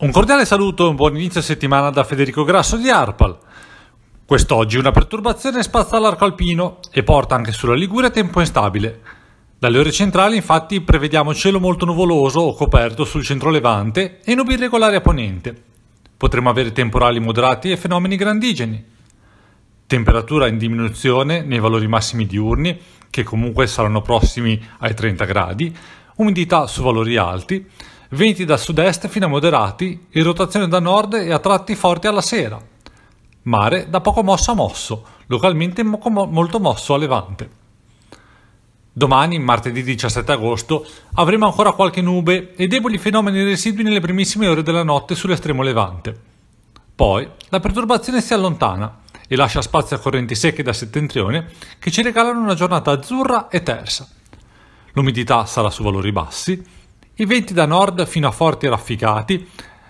Un cordiale saluto e un buon inizio settimana da Federico Grasso di Arpal. Quest'oggi una perturbazione spazza l'arco alpino e porta anche sulla Liguria tempo instabile. Dalle ore centrali infatti prevediamo cielo molto nuvoloso o coperto sul centro levante e nubi irregolari a ponente. Potremo avere temporali moderati e fenomeni grandigeni. Temperatura in diminuzione nei valori massimi diurni, che comunque saranno prossimi ai 30 gradi, umidità su valori alti, venti da sud-est fino a moderati, in rotazione da nord e a tratti forti alla sera. Mare da poco mosso a mosso, localmente mo- molto mosso a levante. Domani, martedì 17 agosto, avremo ancora qualche nube e deboli fenomeni residui nelle primissime ore della notte sull'estremo levante. Poi la perturbazione si allontana e lascia spazio a correnti secche da settentrione che ci regalano una giornata azzurra e tersa. L'umidità sarà su valori bassi i venti da nord fino a forti rafficati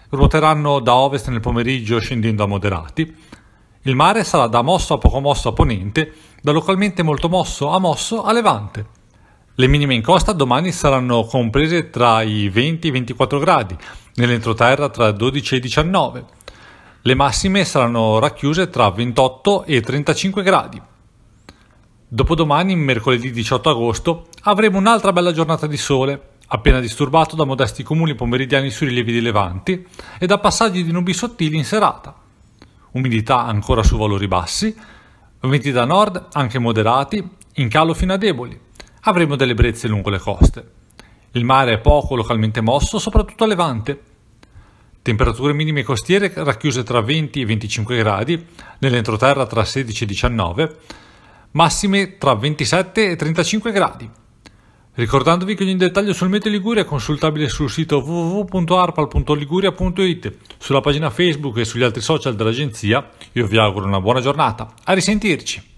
ruoteranno da ovest nel pomeriggio scendendo a moderati. Il mare sarà da mosso a poco mosso a ponente, da localmente molto mosso a mosso a levante. Le minime in costa domani saranno comprese tra i 20 e i 24 gradi, nell'entroterra tra 12 e 19. Le massime saranno racchiuse tra 28 e 35 gradi. Dopodomani, mercoledì 18 agosto, avremo un'altra bella giornata di sole, appena disturbato da modesti comuni pomeridiani sui rilievi di Levanti e da passaggi di nubi sottili in serata. Umidità ancora su valori bassi, venti da nord anche moderati, in calo fino a deboli. Avremo delle brezze lungo le coste. Il mare è poco localmente mosso, soprattutto a Levante. Temperature minime costiere racchiuse tra 20 e 25 gradi, nell'entroterra tra 16 e 19, massime tra 27 e 35 gradi. Ricordandovi che ogni dettaglio sul Meteo Liguria è consultabile sul sito www.arpal.liguria.it, sulla pagina Facebook e sugli altri social dell'agenzia. Io vi auguro una buona giornata. A risentirci!